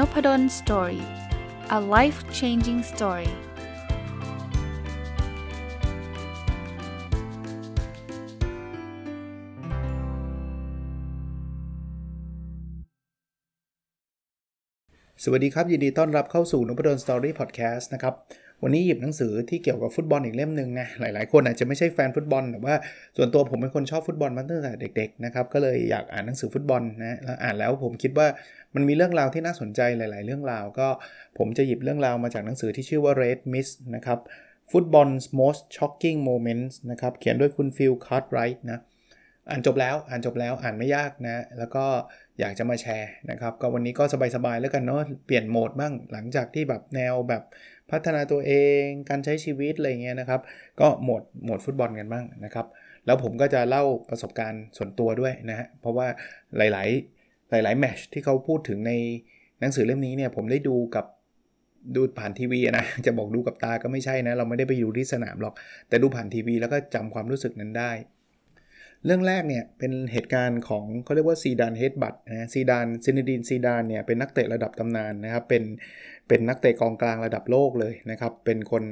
n o p ด d o สตอรี่ a life changing story สวัสดีครับ ยินดีต้อนรับเข้าสู่นพดนสตอรี่พอดแคสต์นะครับวันนี้หยิบหนังสือที่เกี่ยวกับฟุตบอลอีกเล่มหนึ่งนะ หลายๆ คนอาจจะไม่ใช่แฟนฟุตบอล แต่ว่าส่วนตัวผมเป็นคนชอบฟุตบอลมาตั้งแต่เด็ก ๆ นะครับ ก็เลยอยากอ่านหนังสือฟุตบอลนะแล้วอ่านแล้วผมคิดว่ามันมีเรื่องราวที่น่าสนใจหลาย ๆ เรื่องราวก็ผมจะหยิบเรื่องราวมาจากหนังสือที่ชื่อว่า Red Mist นะครับฟุตบอล most shocking moments นะครับ เขียนด้วยคุณฟิลคาร์ดไรท์นะ อ่านจบแล้ว อ่านจบแล้ว อ่านไม่ยากนะ แล้วก็อยากจะมาแชร์นะครับ ก็วันนี้ก็สบายๆแล้วกันเนาะ เปลี่ยนโหมดบ้างหลังจากที่แบบแนวแบบพัฒนาตัวเอง การใช้ชีวิตอะไรเงี้ยนะครับ ก็หมดหมดฟุตบอลกันบ้างนะครับ แล้วผมก็จะเล่าประสบการณ์ส่วนตัวด้วยนะฮะ เพราะว่าหลาย ๆหลายๆแมชที่เขาพูดถึงในหนังสือเล่มนี้เนี่ยผมได้ดูกับดูผ่านทีวีนะ จะบอกดูกับตาก็ไม่ใช่นะ เราไม่ได้ไปอยู่ที่สนามหรอก แต่ดูผ่านทีวี แล้วก็จำความรู้สึกนั้นได้ เรื่องแรกเนี่ยเป็นเหตุการณ์ของเขาเรียกว่าซีดานเฮดบัตนะ ซีดานซินดินซีดานเนี่ยเป็นนักเตะระดับตำนานนะครับเป็นเป็นนักเตะกองกลางระดับโลกเลยนะครับ เป็นคน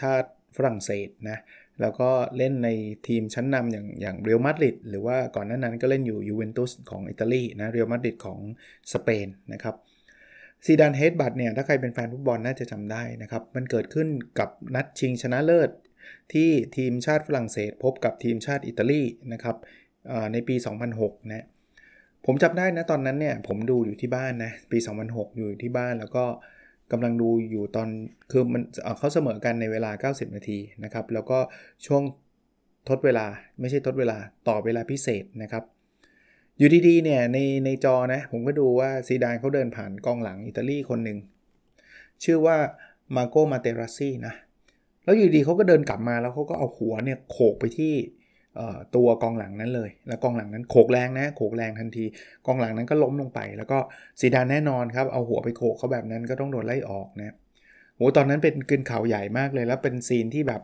ชาติฝรั่งเศสนะ แล้วก็เล่นในทีมชั้นนำอย่างอย่างเรอัลมาดริดหรือว่าก่อนหน้านั้นก็เล่นอยู่ยูเวนตุสของอิตาลีนะเรอัลมาดริดของสเปนนะครับซีดานเฮดบัตเนี่ย ถ้าใครเป็นแฟนฟุตบอลน่าจะจำได้นะครับ มันเกิดขึ้นกับนัดชิงชนะเลิศที่ทีมชาติฝรั่งเศสพบกับทีมชาติอิตาลีนะครับในปี 2006นะผมจับได้นะตอนนั้นเนี่ยผมดูอยู่ที่บ้านนะปี 2006 อยู่ที่บ้านแล้วก็กำลังดูอยู่ตอนคือมันเขาเสมอกันในเวลา 90นาทีนะครับแล้วก็ช่วงทดเวลาไม่ใช่ทดเวลา ต่อเวลาพิเศษนะครับอยู่ดีๆเนี่ยในในจอนะผมก็ดูว่าซีดานเขาเดินผ่านกองหลังอิตาลีคนหนึ่งชื่อว่ามาโก มาเตราซี่นะแล้วอยู่ดีเขาก็เดินกลับมาแล้วเขาก็เอาหัวเนี่ยโขกไปที่ตัวกองหลังนั้นเลย แล้วกองหลังนั้นโขกแรงนะโขกแรงทันที กองหลังนั้นก็ล้มลงไป แล้วก็ซีดานแน่นอนครับเอาหัวไปโขกเขาแบบนั้นก็ต้องโดนไล่ออกนะโหตอนนั้นเป็นกินข่าวใหญ่มากเลยแล้วเป็นซีนที่แบบ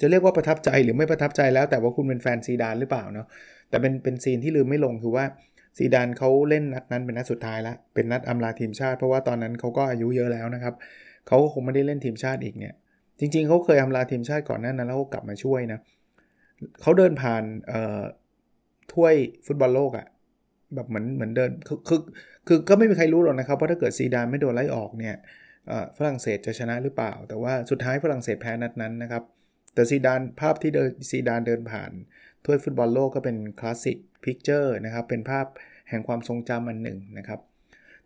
จะเรียกว่าประทับใจหรือไม่ประทับใจแล้ว แต่ว่าคุณเป็นแฟนซีดานหรือเปล่าเนาะแต่เป็นเป็นซีนที่ลืมไม่ลงคือว่าซีดานเขาเล่นนัดนั้นเป็นนัดสุดท้ายละเป็นนัดอำลาทีมชาติเพราะว่าตอนนั้นเขาก็อายุเยอะแล้วนะครับเขาก็คงไม่ได้เล่นทีมชาติอีกเนี่ย จริงๆเขาเคยอำลาทีมชาติก่อนหน้านั้นแล้วก็กลับมาช่วยนะเขาเดินผ่านเอถ้วยฟุตบอลโลกอะแบบเหมือนเหมือนเดินคือคือก็ไม่มีใครรู้หรอกนะครับว่าถ้าเกิดซีดานไม่โดนไล่ออกเนี่ยฝรั่งเศสจะชนะหรือเปล่า แต่ว่าสุดท้ายฝรั่งเศสแพ้นัดนั้นนะครับ แต่ซีดานภาพที่เดินซีดานเดินผ่าน ถ้วยฟุตบอลโลกก็เป็นคลาสสิกพิกเจอร์นะครับเป็นภาพแห่งความทรงจำอันหนึ่งนะครับ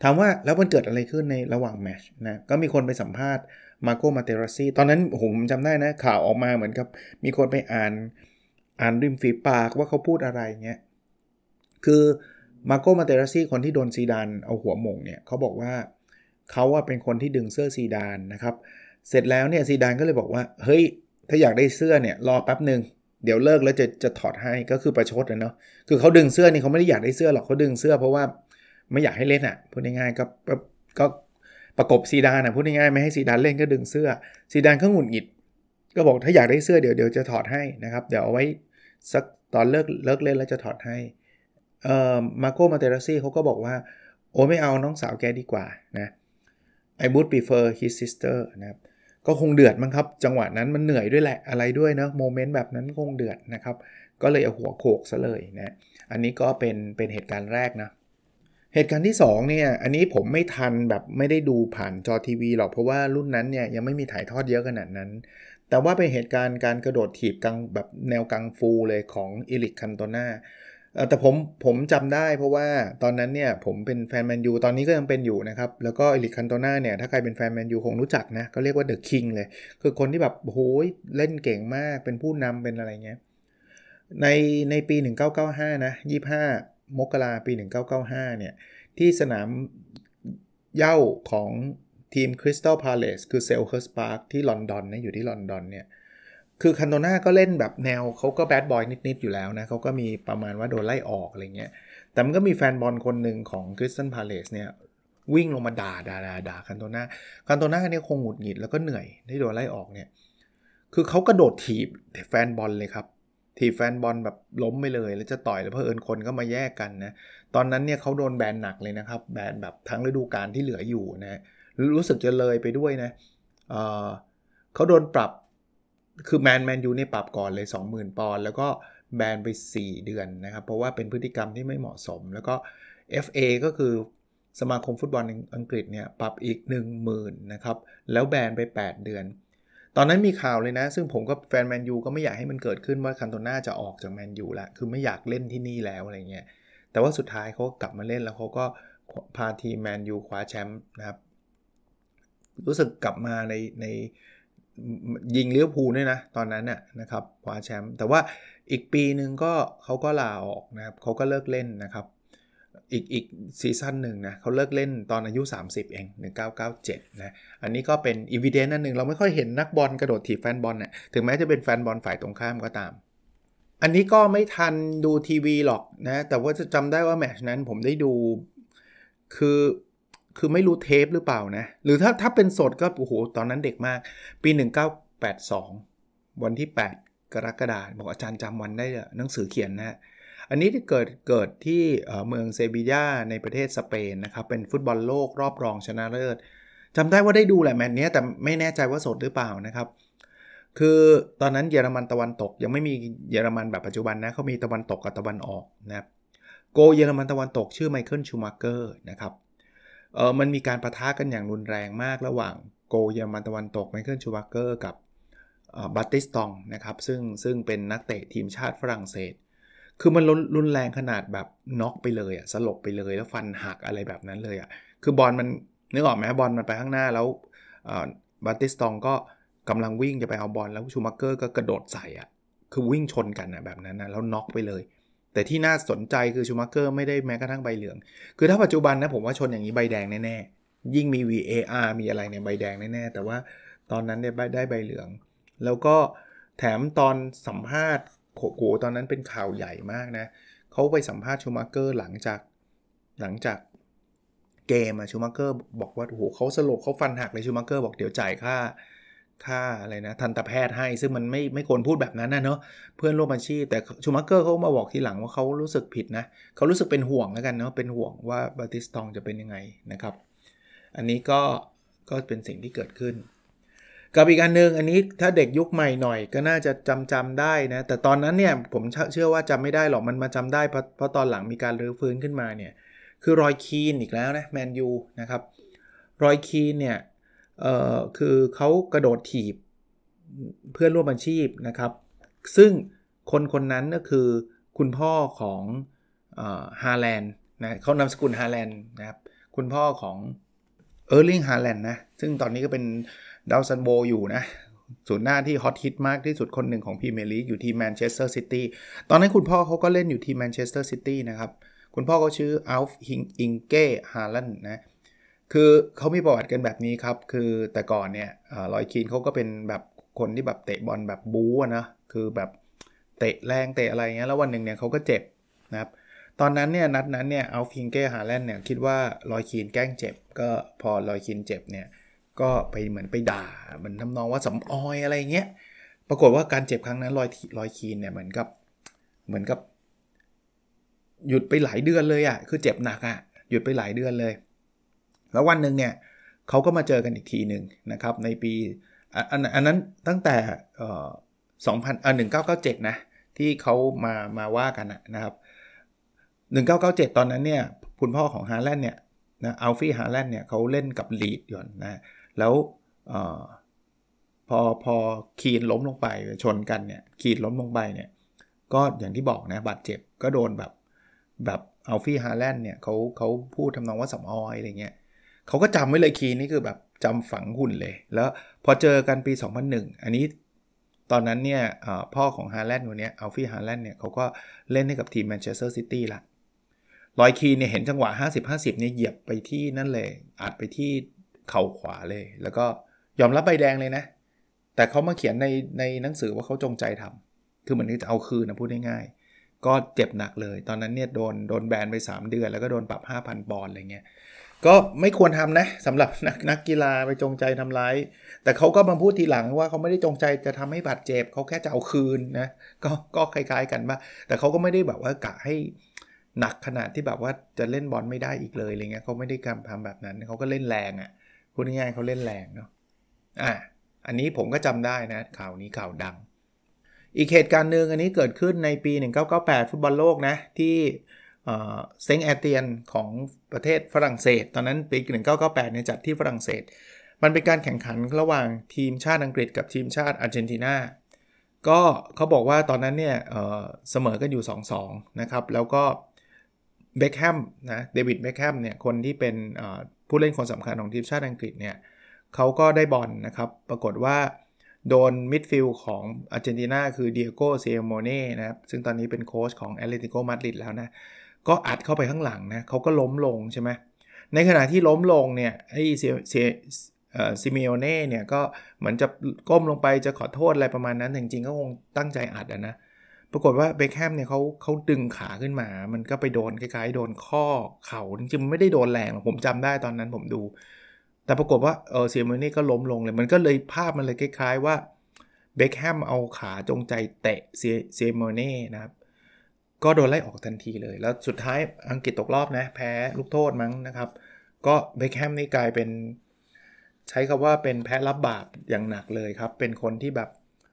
ถามว่าแล้วมันเกิดอะไรขึ้นในระหว่างแมชนะก็มีคนไปสัมภาษณ์มาโก มาเตราซีตอนนั้นผมจำได้นะข่าวออกมาเหมือนกับมีคนไปอ่านอ่านริมฝีปากว่าเขาพูดอะไรเงี้ย คือมาโก มาเตราซี่คนที่โดนซีดานเอาหัวหมงเนี่ยเขาบอกว่าเขาว่าเป็นคนที่ดึงเสื้อซีดานนะครับ เสร็จแล้วเนี่ยซีดานก็เลยบอกว่า เฮ้ย ถ้าอยากได้เสื้อเนี่ยรอแป๊บหนึ่ง เดี๋ยวเลิกแล้วจะจะถอดให้ก็คือประชดนะเนาะ คือเขาดึงเสื้อนี่เขาไม่ได้อยากได้เสื้อหรอกเขาดึงเสื้อ เพราะว่าไม่อยากให้เล่นอะ่ะ พูดง่ายๆ ก็ก็ประกบซีดานอะ่ะพูดง่ายๆ ไม่ให้ซีดานเล่นก็ดึงเสื้อ ซีดานก็หงุดหงิดก็บอกถ้าอยากได้เสื้อเดี๋ยวเดี๋ยวจะถอดให้นะครับ เดี๋ยวเอาไว้สักตอนเลิกเลิกเล่นแล้วจะถอดให้เอ่อมาโกมาเตราซี่เขาก็บอกว่าโอ้ไม่เอาน้องสาวแกดีกว่านะไอ o บู d prefer his sister นะครับก็คงเดือดมั้งครับ จังหวะนั้นมันเหนื่อยด้วยแหละ อะไรด้วยเนะโมเมนต์แบบนั้นคงเดือดนะครับ ก็เลยเอาหัวโขกซะเลยนะอันนี้ก็เป็นเป็นเหตุการณ์แรกนะ เหตุการณ์ที่2เนี่ยอันนี้ผมไม่ทันแบบไม่ได้ดูผ่านจอทีวีหรอกเพราะว่ารุ่นนั้นเนี่ยยังไม่มีถ่ายทอดเยอะขนาดนั้นแต่ว่าเป็นเหตุการณ์การกระโดดถีบกังแบบแนวกังฟูเลยของอิลิกคันโตนาแต่ผมผมจำได้เพราะว่าตอนนั้นเนี่ยผมเป็นแฟนแมนยูตอนนี้ก็ยังเป็นอยู่นะครับ แล้วก็อิลิกคันโตนาเนี่ยถ้าใครเป็นแฟนแมนยูคงรู้จักนะก็เรียกว่าเดอะคิงเลย คือคนที่แบบโอ้ยเล่นเก่งมากเป็นผู้นำเป็นอะไรเงี้ย ในในปี 1995 นะ 25 มกราปี 1995 เนี่ยที่สนามเย่าของทีม Crystal Palace คือเซลเคิร์สพาร์คที่ลอนดอนนะอยู่ที่ลอนดอนเนี่ยคือคันโตนาก็เล่นแบบแนวเขาก็แบดบอยนิด ๆ อยู่แล้วนะเขาก็มีประมาณว่าโดนไล่ออกอะไรเงี้ยแต่มันก็มีแฟนบอลคนหนึ่งของคริสตันพาเลสเนี่ยวิ่งลงมาด่าด่าด่าด่าคันโตนาคันโตนาเนี่ยคงหงุดหงิดแล้วก็เหนื่อยที่โดนไล่ออกเนี่ยคือเขากระโดดถีบแฟนบอลเลยครับถีบแฟนบอลแบบล้มไปเลย แล้วจะต่อยแล้วเพอเอิญคนก็มาแยกกันนะตอนนั้นเนี่ยเขาโดนแบนหนักเลยนะครับแบนแบบทั้งฤดูกาลที่เหลืออยู่นะรู้สึกจะเลยไปด้วยนะเเขาโดนปรับ คือแมนแมนยูนี่ปรับก่อนเลย 20,000ปอนด์แล้วก็แบนไป 4 เดือนนะครับ เพราะว่าเป็นพฤติกรรมที่ไม่เหมาะสม แล้วก็ FA ก็คือสมาคมฟุตบอลอังกฤษเนี่ยปรับอีก 10,000 นะครับ แล้วแบนไป 8 เดือน ตอนนั้นมีข่าวเลยนะ ซึ่งผมก็แฟนแมนยูก็ไม่อยากให้มันเกิดขึ้นว่าคันโตน่าจะออกจากแมนยูละคือไม่อยากเล่นที่นี่แล้วอะไรเงี้ย แต่ว่าสุดท้ายเขากลับมาเล่นแล้วเขาก็พาทีมแมนยูคว้าแชมป์นะครับรู้สึกกลับมาในในยิงเลี้ยวภูด้วยนะ ตอนนั้นน่ยนะครับคว้าแชมป์แต่ว่าอีกปีหนึ่งก็เขาก็ลาออกนะครับเขาก็เลิกเล่นนะครับ อีก อีกซีซั่นหนึ่งนะเขาเลิกเล่นตอนอายุ 30 เอง 1997 นะ อันนี้ก็เป็นอีเวนต์นั่นหนึ่ง เราไม่ค่อยเห็นนักบอลกระโดดถีบแฟนบอลเนะ่ยถึงแม้จะเป็นแฟนบอลฝ่ายตรงข้ามก็ตาม อันนี้ก็ไม่ทันดูทีวีหรอกนะแต่ว่าจะจำได้ว่าแมชนั้นผมได้ดูคือคือไม่รู้เทปหรือเปล่านะ หรือถ้าถ้าเป็นสดก็โอ้โห ตอนนั้นเด็กมาก ปี 1982 วันที่ 8 กรกฎาคม บอกอาจารย์จำวันได้หนังสือเขียนนะ อันนี้ที่เกิดเกิดที่เมืองเซบียาในประเทศสเปนนะครับ เป็นฟุตบอลโลกรอบรองชนะเลิศจำได้ว่าได้ดูแหละแมตช์นี้ แต่ไม่แน่ใจว่าสดหรือเปล่านะครับ คือตอนนั้นเยอรมันตะวันตก ยังไม่มีเยอรมันแบบปัจจุบันนะเขามีตะวันตกกับตะวันออกนะโกเยอรมันตะวันตก ชื่อไมเคิลชูมาเกอร์นะครับเออมันมีการประทะกันอย่างรุนแรงมากระหว่างโกเยอรมันตะวันตกไมเคิลชูวักเกอร์กับบัตติสตองนะครับซึ่งซึ่งเป็นนักเตะทีมชาติฝรั่งเศส คือมันรุนแรงขนาดแบบน็อกไปเลยอะสลบไปเลยแล้วฟันหักอะไรแบบนั้นเลยอะคือบอลมันนึกออกไหมบอลมันไปข้างหน้าแล้วบัตติสตองก็กำลังวิ่งจะไปเอาบอล แล้วชูมักเกอร์ก็กระโดดใส่อะคือวิ่งชนกันอะแบบนั้นนะแล้วน็อกไปเลยแต่ที่น่าสนใจคือชูมัคเกอร์ไม่ได้แม้กระทั่งใบเหลือง คือถ้าปัจจุบันนะผมว่าชนอย่างนี้ใบแดงแน่ๆ ยิ่งมี VAR มีอะไรเนี่ยใบแดงแน่ๆ แต่ว่าตอนนั้นได้ได้ใบเหลือง แล้วก็แถมตอนสัมภาษณ์โขตอนนั้นเป็นข่าวใหญ่มากนะ เขาไปสัมภาษณ์ชูมัคเกอร์หลังจากหลังจากเกมอะชูมัคเกอร์บอกว่าโอ้โหเขาสลบเขาฟันหักเลยชูมัคเกอร์บอกเดี๋ยวจ่ายค่าค่าอะไรนะ ทันตแพทย์ให้ซึ่งมันไม่ไม่ควรพูดแบบนั้นนะเนาะเพื่อนร่วมอาชีพแต่ชูมักเกอร์เขามาบอกทีหลังว่าเขารู้สึกผิดนะเขารู้สึกเป็นห่วงแล้วกันเนาะเป็นห่วงว่าบาติสตองจะเป็นยังไงนะครับ อันนี้ก็ก็เป็นสิ่งที่เกิดขึ้น กับอีกการหนึ่งอันนี้ถ้าเด็กยุคใหม่หน่อย ก็น่าจะจำจำได้นะ แต่ตอนนั้นเนี่ย ผมเชื่อว่าจำไม่ได้หรอกมันมาจำได้ เพราะตอนหลังมีการรื้อฟื้นขึ้นมาเนี่ยคือรอยคีนอีกแล้วนะแมนยูนะครับรอยคีนเนี่ยเอ่อคือเขากระโดดถีบเพื่อนร่วมอาชีพนะครับ ซึ่งคนคนนั้นก็คือคุณพ่อของฮาแลนด์นะเขานำสกุลฮาแลนด์นะครับ คุณพ่อของเออร์ลิงฮาแลนด์นะ ซึ่งตอนนี้ก็เป็นดาวซันโบอยู่นะศูนย์หน้าที่ฮอตฮิตมากที่สุดคนหนึ่งของพรีเมียร์ลีกอยู่ที่แมนเชสเตอร์ซิตี้ตอนนั้นคุณพ่อเขาก็เล่นอยู่ที่แมนเชสเตอร์ซิตี้นะครับ คุณพ่อเขาชื่ออัลฟ์อิงเก้ฮาแลนด์นะคือเขามีประวัติกันแบบนี้ครับคือแต่ก่อนเนี่ยลอยคีนเขาก็เป็นแบบคนที่แบบเตะบอลแบบบู๊นะคือแบบเตะแรงเตะอะไรเงี้ยแล้ววันหนึ่งเนี่ยเขาก็เจ็บนะครับตอนนั้นเนี่ยนัดนั้นเนี่ยเอาคิงเก้ฮาแลนด์เนี่ยคิดว่าลอยคีนแกล้งเจ็บ ก็พอลอยคีนเจ็บเนี่ยก็ไปเหมือนไปด่าเหมือนทำนองว่าสำออยอะไรเงี้ยปรากฏว่าการเจ็บครั้งนั้นลอยลอยคีนเนี่ยเหมือนกับเหมือนกับหยุดไปหลายเดือนเลยอะ่ะคือเจ็บหนักอะ่ะหยุดไปหลายเดือนเลยแล้ววันหนึ่งเนี่ยเขาก็มาเจอกันอีกทีหนึ่งนะครับ ในปีอันอันนั้นตั้งแต่สองพันออหนึ่งเก้าเก้าเจ็ดนะ ที่เขามามาว่ากันนะครับหนึ่งเก้าเก้าเจ็ดตอนนั้นเนี่ยคุณพ่อของฮาร์แลนด์เนี่ยนะอัลฟี่ฮาร์แลนด์เนี่ยเขาเล่นกับลีดอยู่นะ แล้วอพอ พอคีนล้มลงไปชนกันเนี่ยคีนล้มลงไปเนี่ยก็อย่างที่บอกนะบาดเจ็บ ก็โดนแบบแบบอัลฟี่ฮาร์แลนด์เนี่ยเขาเขาพูดทำนองว่าสำออยอะไรเงี้ยเขาก็จำไว้เลยคีนี่คือแบบจำฝังหุ่นเลย แล้วพอเจอกันปี 2001 อันนี้ตอนนั้นเนี่ยพ่อของฮาร์แลนด์คนนี้อัลฟี่ฮาร์แลนด์เนี่ยเขาก็เล่นให้กับทีมแมนเชสเตอร์ซิตี้ละลอยคีเนี่ย เห็นจังหวะ50-50เนี่ยเหยียบไปที่นั่นเลย อาจไปที่เข่าขวาเลย แล้วก็ยอมรับใบแดงเลยนะ แต่เขามาเขียนในในหนังสือว่าเขาจงใจทำคือเหมือนจะเอาคืนนะพูดง่ายๆก็เจ็บหนักเลย ตอนนั้นเนี่ยโดนโดนแบนไป 3 เดือน แล้วก็โดนปรับ 5,000ปอนด์อะไรเงี้ยก็ไม่ควรทำนะสำหรับนักนักกีฬาไปจงใจทำร้าย แต่เขาก็มาพูดทีหลังว่า เขาไม่ได้จงใจจะทำให้บาดเจ็บเขาแค่จะเอาคืนนะก็ก็คล้ายๆกันว่าแต่เขาก็ไม่ได้แบบว่ากะให้หนักขนาดที่แบบว่าจะเล่นบอลไม่ได้อีกเลยอะไรเงี้ยเขาไม่ได้การทำแบบนั้นเขาก็เล่นแรงอะ่ะพูดง่ายๆเขาเล่นแรงเนาะอ่ะอันนี้ผมก็จำได้นะข่าวนี้ข่าวดังอีกเหตุการณ์หนึ่งอันนี้เกิดขึ้นในปี1998ฟุตบอลโลกนะ ที่เซงแอเตียนของประเทศฝรั่งเศส ตอนนั้นปี 1998เนี่ยจัดที่ฝรั่งเศส มันเป็นการแข่งขันระหว่างทีมชาติอังกฤษกับทีมชาติอาร์เจนตินา ก็เขาบอกว่าตอนนั้นเนี่ยเเสมอกันอยู่ 2-2 นะครับ แล้วก็เบคแฮมนะเดวิดเบคแฮมเนี่ยคนที่เป็นผู้เล่นคนสำคัญของทีมชาติอังกฤษเนี่ยเขาก็ได้บอลนนะครับ ปรากฏว่าโดนมิดฟิลด์ของอาร์เจนตินาคือเดียโก้เซโมเน่นะครับ ซึ่งตอนนี้เป็นโค้ชของแอตเลติโกมาดริดแล้วนะก็อัดเข้าไปข้างหลังนะเขาก็ล้มลงใช่ไหมในขณะที่ล้มลงเนี่ยไอ้เซเซิเมโอเน่เนี่ยก็ เหมือนจะก้มลงไปจะขอโทษอะไรประมาณนั้นจริงๆก็คงตั้งใจอัดนะ ปรากฏว่าเบคแฮมเนี่ยเขาเขาดึงขาขึ้นมามันก็ไปโดนคล้ายๆโดนข้อเขา่าจริงๆไม่ได้โดนแรงหรอกผมจำได้ตอนนั้นผมดู แต่ปรากฏว่าเออเซโอเนี่ก็ล้มลงเลยมันก็เลยภาพมันเลยคล้ายๆ ว่าเบคแฮมเอาขาจงใจเตะเซเีเมเน่นะครับก็โดนไล่ ออกทันทีเลย แล้วสุดท้ายอังกฤษตกรอบนะแพ้ลูกโทษมั้งนะครับ ก็เบคแฮมนี่กลายเป็นใช้คาว่าเป็นแพ้รับบาปอย่างหนักเลยครับ เป็นคนที่แบบ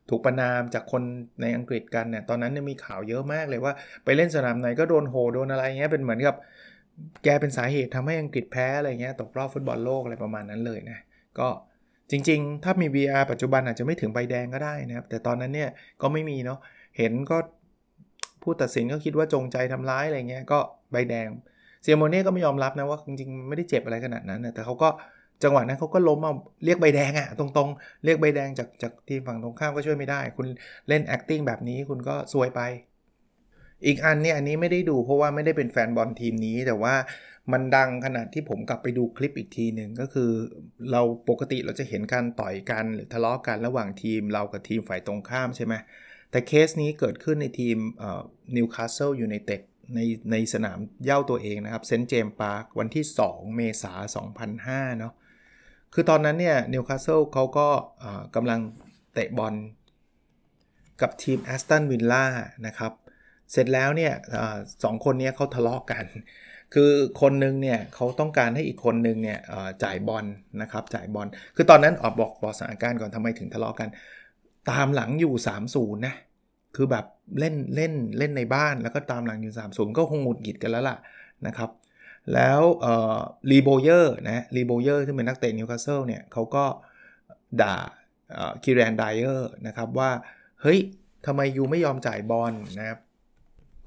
ถูกประนามจากคนในอังกฤษกันเนี่ย ตอนนั้นเนี่ยมีข่าวเยอะมากเลยว่า ไปเล่นสนามไหนก็โดนโหโดนอะไรเงี้ย เป็นเหมือนกับ แกเป็นสาเหตุทำให้อังกฤษแพ้อะไรเงี้ยตกรอบฟุตบอลโลกอะไรประมาณนั้นเลยนะ ก็จริง ๆ ถ้ามี VR ปัจจุบันอาจจะไม่ถึงใบแดงก็ได้นะครับ แต่ตอนนั้นเนี่ยก็ไม่มีเนาะ เห็นก็ผู้ตัดสินก็คิดว่าจงใจทำร้ายอะไรเงี้ยก็ใบแดงเซียโมเน่ก็ไม่ยอมรับนะว่าจริงๆไม่ได้เจ็บอะไรขนาดนั้นนะแต่เขาก็จังหวะนั้นเขาก็ล้มเอาเรียกใบแดงอะตรงๆ เรียกใบแดงจากจากทีมฝั่งตรงข้ามก็ช่วยไม่ได้ คุณเล่น acting แบบนี้คุณก็ซวยไป อีกอันเนี่ยอันนี้ไม่ได้ดูเพราะว่าไม่ได้เป็นแฟนบอลทีมนี้ แต่ว่ามันดังขนาดที่ผมกลับไปดูคลิปอีกทีหนึ่งก็คือ เราปกติเราจะเห็นการต่อยกันหรือทะเลาะกันระหว่างทีม เรากับทีมฝ่ายตรงข้ามใช่ไหมแต่เคสนี้เกิดขึ้นในทีมนิวคาสเซิลยูไนเต็ดในในสนามเย่าตัวเองนะครับเซนต์เจมส์พาร์ควันที่ 2 เมษาน2005เนาะคือตอนนั้นเนี่ยนิวคาสเซิลเขาก็กำลังเตะบอลกับทีมแอสตันวิลล่านะครับเสร็จแล้วเนี่ยสองคนนี้เขาทะเลาะกกัน คือคนหนึ่งเนี่ยเขาต้องการให้อีกคนหนึ่งเนี่ยจ่ายบอลนะครับจ่ายบอลคือตอนนั้นออกบอกบอกสถานการณ์ก่อนทำไมถึงทะเลาะกกันตามหลังอยู่ 30นะคือแบบเล่นเล่นเล่นในบ้านแล้วก็ตามหลังอยู่ 30 ก็คงหงุดหงิดกันแล้วล่ะนะครับแล้วรีโบเยอร์นะรีโบเยอร์ที่เป็นนักเตะนิวคาสเซิลเนี่ยเขาก็ด่าคิรันไดเออร์นะครับว่าเฮ้ยทำไมยูไม่ยอมจ่ายบอลนะครับ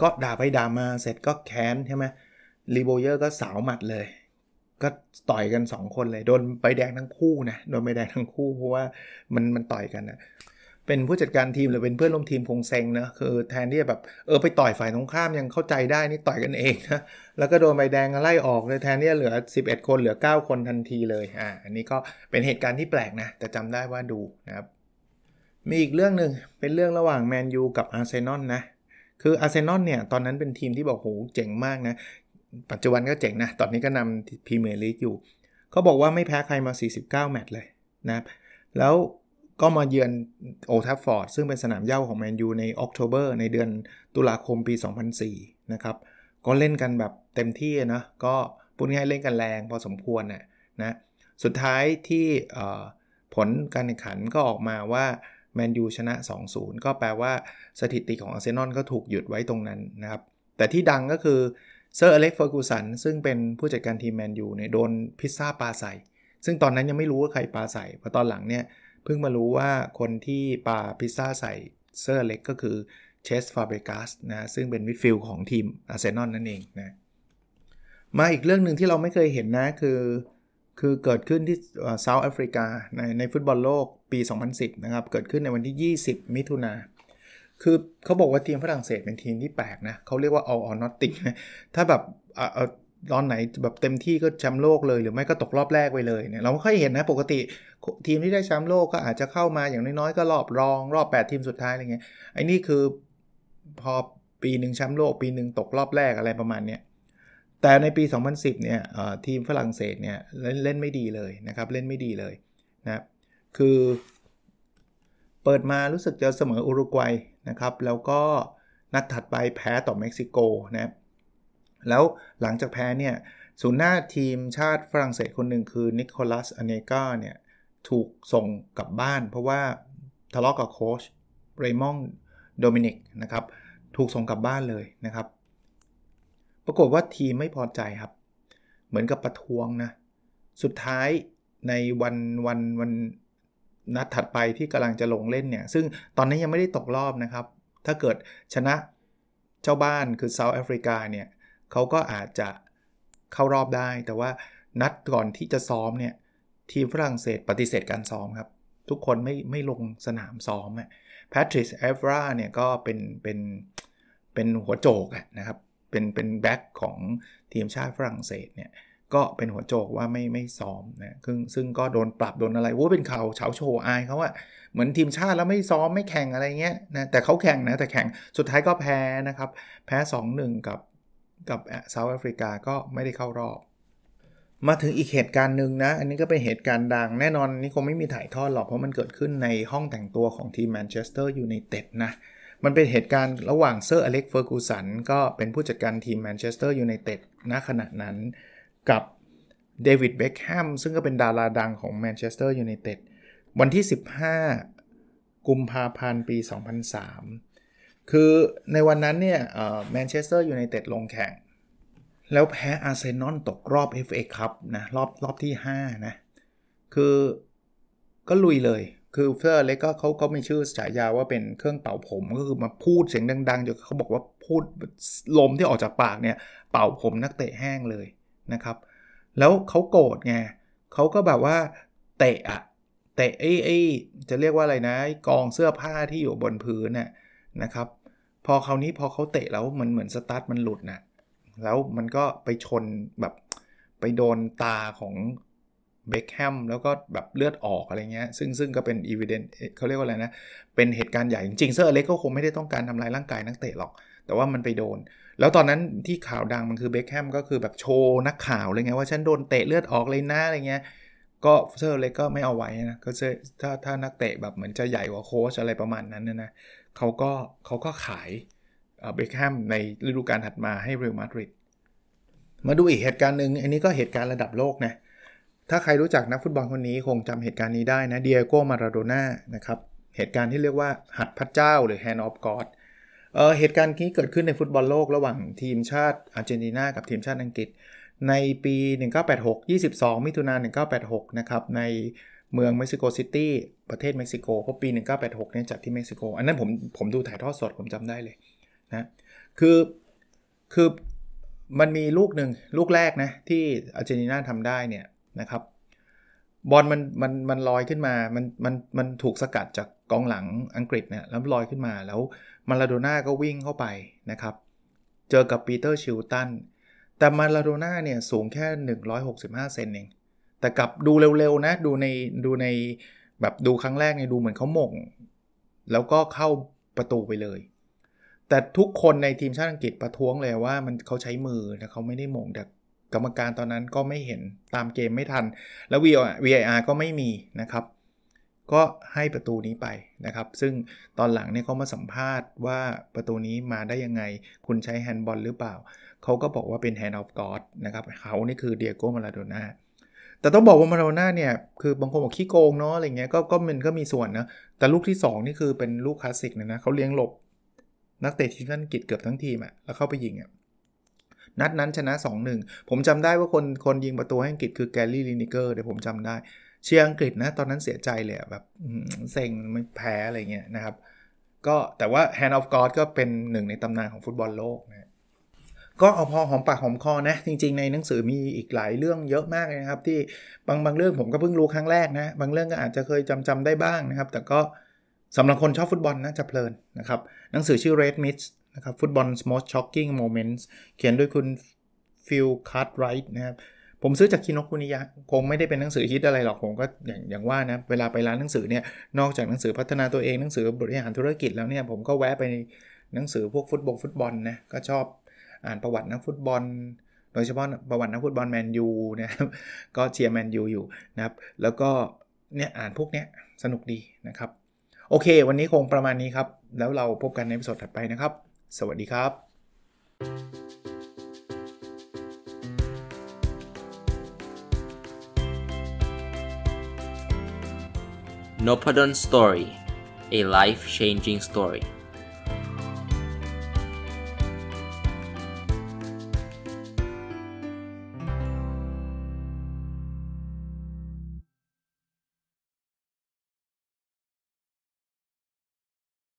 ก็ด่าไปด่ามาเสร็จก็แค้นใช่ไหมรีโบเยอร์ก็สาวหมัดเลย ก็ต่อยกัน 2 คนเลยโดนไปแดงทั้งคู่นะโดนไปแดงทั้งคู่เพราะว่ามันมันต่อยกันนะเป็นผู้จัดการทีมหรือเป็นเพื่อนร่วมทีมคงเซ็งนะ คือแทนที่จะแบบเออไปต่อยฝ่ายตรงข้ามยังเข้าใจได้ นี่ต่อยกันเองนะ แล้วก็โดนใบแดงไล่ออกเลย แทนที่จะเหลือ 11 คนเหลือ 9 คนทันทีเลยอ่าอันนี้ก็เป็นเหตุการณ์ที่แปลกนะ แต่จำได้ว่าดูนะครับ มีอีกเรื่องหนึ่งเป็นเรื่องระหว่างแมนยูกับอาร์เซนอลนะ คืออาร์เซนอลเนี่ยตอนนั้นเป็นทีมที่บอกโหเจ๋งมากนะปัจจุบันก็เจ๋งนะตอนนี้ก็นำพรีเมียร์ลีกอยู่เขาบอกว่าไม่แพ้ใครมา 49แมตช์เลยนะแล้วก็มาเยือนโอทัฟฟอร์ดซึ่งเป็นสนามเย่าของแมนยูในออกโทเบอร์ในเดือนตุลาคมปี 2004 นะครับ ก็เล่นกันแบบเต็มที่นะ ก็พูดง่ายเล่นกันแรงพอสมควรนะนะสุดท้ายที่ผลการแข่งขันก็ออกมาว่าแมนยูชนะ2-0 ก็แปลว่าสถิติของอาร์เซนอลก็ถูกหยุดไว้ตรงนั้นนะครับ แต่ที่ดังก็คือเซอร์อเล็กเฟอร์กูสันซึ่งเป็นผู้จัดการทีมแมนยูเนี่ยโดนพิซซ่าปลาใส่ซึ่งตอนนั้นยังไม่รู้ว่าใครปลาใส่พอตอนหลังเนี่ยเพิ่งมารู้ว่าคนที่ปาพิซซ่าใส่เซอร์เล็กก็คือ เชสฟาเบกัสนะซึ่งเป็นวิดฟิลของทีมอาร์เซนอลนั่นเองนะมาอีกเรื่องหนึ่งที่เราไม่เคยเห็นนะคือ คือเกิดขึ้นที่เซาท์แอฟริกาในในฟุตบอลโลกปี 2010 นะครับ เกิดขึ้นในวันที่ 20 มิถุนาคือเขาบอกว่าทีมฝรั่งเศสเป็นทีมที่แปลกนะเขาเรียกว่า all or nothing นะถ้าแบบตอนไหนแบบเต็มที่ก็แชมป์โลกเลยหรือไม่ก็ตกรอบแรกไปเลยเนี่ยเราไม่ค่อยเห็นนะปกติทีมที่ได้แชมป์โลกก็อาจจะเข้ามาอย่างน้อยๆ ก็รอบรองรอบ 8 ทีมสุดท้ายอะไรเงี้ยไอ้นี่คือ พอปีหนึ่งแชมป์โลก ปีหนึ่งตกรอบแรกอะไรประมาณเนี้ยแต่ในปี 2010เนี่ยทีมฝรั่งเศสเนี่ยเล่นเล่นไม่ดีเลยนะครับ เล่นไม่ดีเลยนะครับคือเปิดมารู้สึกจะเสมออุรุกวัยนะครับแล้วก็นัดถัดไปแพ้ต่อเม็กซิโกนะแล้วหลังจากแพ้เนี่ยศูนย์หน้าทีมชาติฝรั่งเศสคนหนึ่งคือนิโคลัสอเนกาเนี่ยถูกส่งกลับบ้านเพราะว่าทะเลาะกับโค้ชเรย์มอนโดมินิกนะครับ ถูกส่งกลับบ้านเลยนะครับ ปรากฏว่าทีมไม่พอใจครับ เหมือนกับประท้วงนะ สุดท้ายในวันวันวันนัดถัดไปที่กำลังจะลงเล่นเนี่ย ซึ่งตอนนี้ยังไม่ได้ตกรอบนะครับ ถ้าเกิดชนะเจ้าบ้านคือเซาท์แอฟริกาเนี่ยเขาก็อาจจะเข้ารอบได้ แต่ว่านัดก่อนที่จะซ้อมเนี่ยทีมฝรั่งเศสปฏิเสธการซ้อมครับ ทุกคนไม่ไม่ลงสนามซ้อมอะแพทริสเอฟราเนี่ยก็เป็นเป็นเป็นหัวโจกะนะครับเป็นเป็นแบ็กของทีมชาติฝรั่งเศสเนี่ยก็เป็นหัวโจกว่าไม่ไม่ซ้อมนะซึ่งซึ่งก็โดนปรับโดนอะไรโอ้เป็นข่าวเฉาโชว์อายเขาอะเหมือนทีมชาติแล้วไม่ซ้อมไม่แข่งอะไรเงี้ยนะแต่เขาแข่งนะแต่แข่งสุดท้ายก็แพ้นะครับแพ้2-1กับกับเซาท์แอฟริกาก็ไม่ได้เข้ารอบมาถึงอีกเหตุการณ์หนึ่งนะ อันนี้ก็เป็นเหตุการณ์ดังแน่นอนนี่คงไม่มีถ่ายทอดหรอกเพราะมันเกิดขึ้นในห้องแต่งตัวของทีมแมนเชสเตอร์ยูไนเต็ดนะ มันเป็นเหตุการณ์ระหว่างเซอร์อเล็กเฟอร์กูสันก็เป็นผู้จัดการทีมแมนเชสเตอร์ยูไนเต็ดณขณะนั้นกับเดวิด เบคแฮมซึ่งก็เป็นดาราดังของแมนเชสเตอร์ยูไนเต็ดวันที่ 15 กุมภาพันธ์ปี 2003 คือในวันนั้นเนี่ยแมนเชสเตอร์ยูไนเต็ดลงแข่งแล้วแพ้อาร์เซนอลตกรอบ FA ครับนะ รอบ รอบที่5นะ คือก็ลุยเลย คือเฟอร์เล็กก็เขาเขาไม่ชื่อฉายาว่าเป็นเครื่องเป่าผม ก็คือมาพูดเสียงดังๆจนเขาบอกว่าพูดลมที่ออกจากปากเนี่ยเป่าผมนักเตะแห้งเลยนะครับแล้วเขาโกรธไงเขาก็แบบว่าเตะอะเตะไอ้ไอ้จะเรียกว่าอะไรนะกองเสื้อผ้าที่อยู่บนพื้นน่ะนะครับพอคราวนี้พอเขาเตะแล้วมันเหมือนสตาร์ทมันหลุดนะ่ะแล้วมันก็ไปชนแบบไปโดนตาของเบคแฮมแล้วก็แบบเลือดออกอะไรเงี้ยซึ่งซึ่งก็เป็นอีเวนต์เขาเรียกว่าอะไรนะ เป็นเหตุการณ์ใหญ่จริงๆเซอร์เล็กก็คงไม่ได้ต้องการทำลายร่างกายนักเตะหรอก แต่ว่ามันไปโดน แล้วตอนนั้นที่ข่าวดังมันคือเบคแฮมก็คือแบบโชว์นักข่าวเลยไงว่าฉันโดนเตะเลือดออกเลยนะอะไรเงี้ยก็เซอร์เล็กก็ไม่เอาไว้นะก็เซถ้าถ้านักเตะแบบเหมือนจะใหญ่กว่าโค้ชอะไรประมาณนั้นนะนะเขาก็เขาก็ขายเบคแฮมในฤดูกาลถัดมาให้เรอัลมาดริด มาดูอีกเหตุการณ์หนึ่ง อันนี้ก็เหตุการณ์ระดับโลกนะ ถ้าใครรู้จักนักฟุตบอลคนนี้คงจำเหตุการณ์นี้ได้นะเดียโกมาราโดน่านะครับ เหตุการณ์ที่เรียกว่าหัดพระเจ้า หรือ Hand of God เเหตุการณ์นี้เกิดขึ้นในฟุตบอลโลกระหว่างทีมชาติอาร์เจนตินากับทีมชาติอังกฤษ ในปี 1986 22 มิถุนายน1986นะครับในเมืองเม็กซิโกซิตี้ประเทศเม็กซิโก เพราะปี 1986เนี่ยจัดที่เม็กซิโกอันนั้นผมผมดูถ่ายทอดสดผมจำได้เลยนะคือคือมันมีลูกหนึ่งลูกแรกนะ ที่อาร์เจนตินาทำได้เนี่ยนะครับ บอลมันมันมันลอยขึ้นมา มันมันมันถูกสกัดจากกองหลังอังกฤษเนี่ยแล้วลอยขึ้นมาแล้วมาราโดน่าก็วิ่งเข้าไปนะครับ เจอกับปีเตอร์ชิลตันแต่มาราโดน่าเนี่ยสูงแค่ 165เซนเอง แต่กลับดูเร็วๆนะ ดูใน ดูใน แบบดูครั้งแรกเนี่ยดูเหมือนเขาหม่งแล้วก็เข้าประตูไปเลยแต่ทุกคนในทีมชาติอังกฤษประท้วงเลยว่ามันเขาใช้มือแต่เขาไม่ได้มงแต่กรรมการตอนนั้นก็ไม่เห็นตามเกมไม่ทัน แล้ว VAR ก็ไม่มีนะครับ ก็ให้ประตูนี้ไปนะครับ ซึ่งตอนหลังเนี่ยเขามาสัมภาษณ์ว่าประตูนี้มาได้ยังไง คุณใช้แฮนด์บอลหรือเปล่า เขาก็บอกว่าเป็นแฮนด์ออฟกอดนะครับเขานี่คือเดียโก้มาลาโดน่าแต่ต้องบอกว่ามาโดน่าเนี่ยคือบางคนบอกขี้โกงเนาะอะไรเงี้ยก็ก็มันก็มีส่วนนะแต่ลูกที่2นี่คือเป็นลูกคลาสสิกนะนะเขาเลี้ยงหลบนักเตะทีมชาติอังกฤษเกือบทั้งทีมอะแล้วเข้าไปยิงอะนัดนั้นชนะ2-1ผมจำได้ว่าคนคนยิงประตูให้อังกฤษคือแกลลี่ลินิเกอร์เดี๋ยวผมจำได้เชียร์อังกฤษนะตอนนั้นเสียใจเลยแบบเซ็งไม่แพ้อะไรเงี้ยนะครับก็แต่ว่า Hand of God ก็เป็นหนึ่งในตำนานของฟุตบอลโลกนะก็เอาพอหอมปากหอมคอนะจริง ๆ ในหนังสือมีอีกหลายเรื่องเยอะมากเลยนะครับที่บางบางเรื่องผมก็เพิ่งรู้ครั้งแรกนะบางเรื่องก็อาจจะเคยจำจำได้บ้างนะครับ แต่ก็สำหรับคนชอบฟุตบอลนะจะเพลินนะครับหนังสือชื่อ Red Mist นะครับฟุตบอล l Most Shocking Moments เขียนโดยคุณฟิลคัตไรท์นะครับผมซื้อจากคินโนคุนิยะคงไม่ได้เป็นหนังสือฮิตอะไรหรอก ผมก็อย่างอย่างว่านะเวลาไปร้านหนังสือเนี่ยนอกจากหนังสือพัฒนาตัวเองหนังสือบริหารธุรกิจแล้วเนี่ยผมก็แวะไปหนังสือพวกฟุตบอลฟุตบอลนะก็ชอบอ่านประวัตินักฟุตบอลโดยเฉพาะประวัตินักฟุตบอลแมนยูนะครับก็เชียร์แมนยูอยู่นะครับแล้วก็เนี่ยอ่านพวกเนี้ยสนุกดีนะครับโอเค วันนี้คงประมาณนี้ครับ แล้วเราพบกันในสดถัดไปนะครับ สวัสดีครับ n o p a d o n Story a life changing story